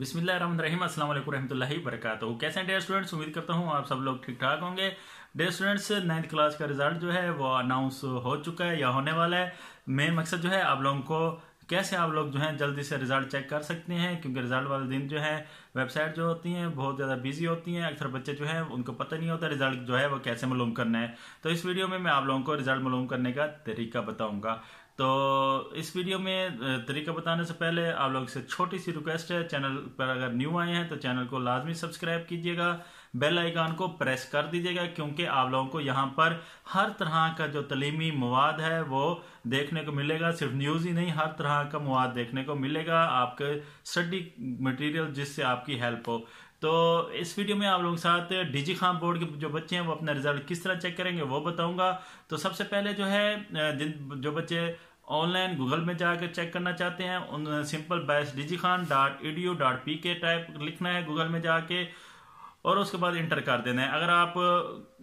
बिस्मिल्ल रहीम अस्सलाम वालेकुम रहमतुल्लाहि कैसे हैं डेयर स्टूडेंट्स उम्मीद करता हूँ आप सब लोग ठीक ठाक होंगे डेयर स्टूडेंट्स नाइन्थ क्लास का रिजल्ट जो है वो अनाउंस हो चुका है या होने वाला है मेन मकसद जो है आप लोगों को कैसे आप लोग जो है जल्दी से रिजल्ट चेक कर सकते हैं क्योंकि रिजल्ट वाले दिन जो है वेबसाइट जो होती हैं बहुत ज़्यादा बिजी होती हैं अक्सर बच्चे जो हैं उनको पता नहीं होता रिजल्ट जो है वो कैसे मालूम करना है तो इस वीडियो में मैं आप लोगों को रिजल्ट मालूम करने का तरीका बताऊंगा तो इस वीडियो में तरीका बताने से पहले आप लोग से छोटी सी रिक्वेस्ट है चैनल पर अगर न्यू आए हैं तो चैनल को लाजमी सब्सक्राइब कीजिएगा बेल आइकान को प्रेस कर दीजिएगा क्योंकि आप लोगों को यहाँ पर हर तरह का जो तलीमी मवाद है वो देखने को मिलेगा सिर्फ न्यूज़ ही नहीं हर तरह का मवाद देखने को मिलेगा आपके स्टडी मटेरियल जिससे आपकी हेल्प हो तो इस वीडियो में आप लोगों के साथ डीजी खाम बोर्ड के जो बच्चे हैं वो अपना रिजल्ट किस तरह चेक करेंगे वो बताऊंगा तो सबसे पहले जो है जिन जो बच्चे ऑनलाइन गूगल में जाकर चेक करना चाहते हैं उन सिंपल बैस DG Khan dot E D dot P K type लिखना है गूगल में जाके और उसके बाद इंटर कर देना है अगर आप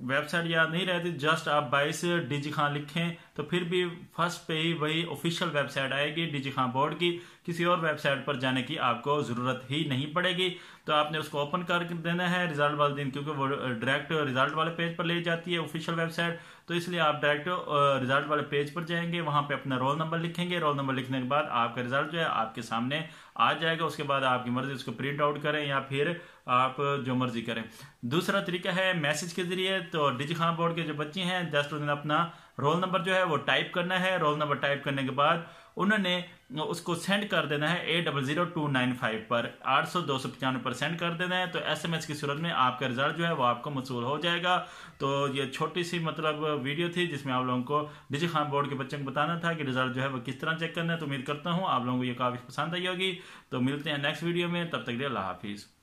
वेबसाइट याद नहीं रहती जस्ट आप बाईस डिजी खां लिखें तो फिर भी फर्स्ट पे ही वही ऑफिशियल वेबसाइट आएगी डिजी खां बोर्ड की किसी और वेबसाइट पर जाने की आपको ज़रूरत ही नहीं पड़ेगी तो आपने उसको ओपन कर देना है रिजल्ट वाले दिन क्योंकि वो डायरेक्ट रिजल्ट वाले पेज पर ले जाती है ऑफिशियल वेबसाइट तो इसलिए आप डायरेक्ट रिजल्ट वाले पेज पर जाएंगे वहां पे अपना रोल नंबर लिखेंगे रोल नंबर लिखने के बाद आपका रिजल्ट जो है आपके सामने आ जाएगा उसके बाद आपकी मर्जी उसको प्रिंट आउट करें या फिर आप जो मर्जी करें दूसरा तरीका है मैसेज के जरिए तो डिजी खाना बोर्ड के जो बच्चे हैं जस्ट उन्होंने अपना रोल नंबर जो है वो टाइप करना है रोल नंबर टाइप करने के बाद उन्होंने उसको सेंड कर देना है eight double zero two nine five पर आठ सौ दो सौ पचानवे पर सेंड कर देना है तो एस एम एस की सूरत में आपका रिजल्ट जो है वो आपको मसूल हो जाएगा तो ये छोटी सी मतलब वीडियो थी जिसमें आप लोगों को डिजी खान बोर्ड के बच्चों को बताना था कि रिजल्ट जो है वो किस तरह चेक करना है तो उम्मीद करता हूँ आप लोगों को ये काफ़ी पसंद आई होगी तो मिलते हैं नेक्स्ट वीडियो में तब तक लिए अल्लाह हाफिज़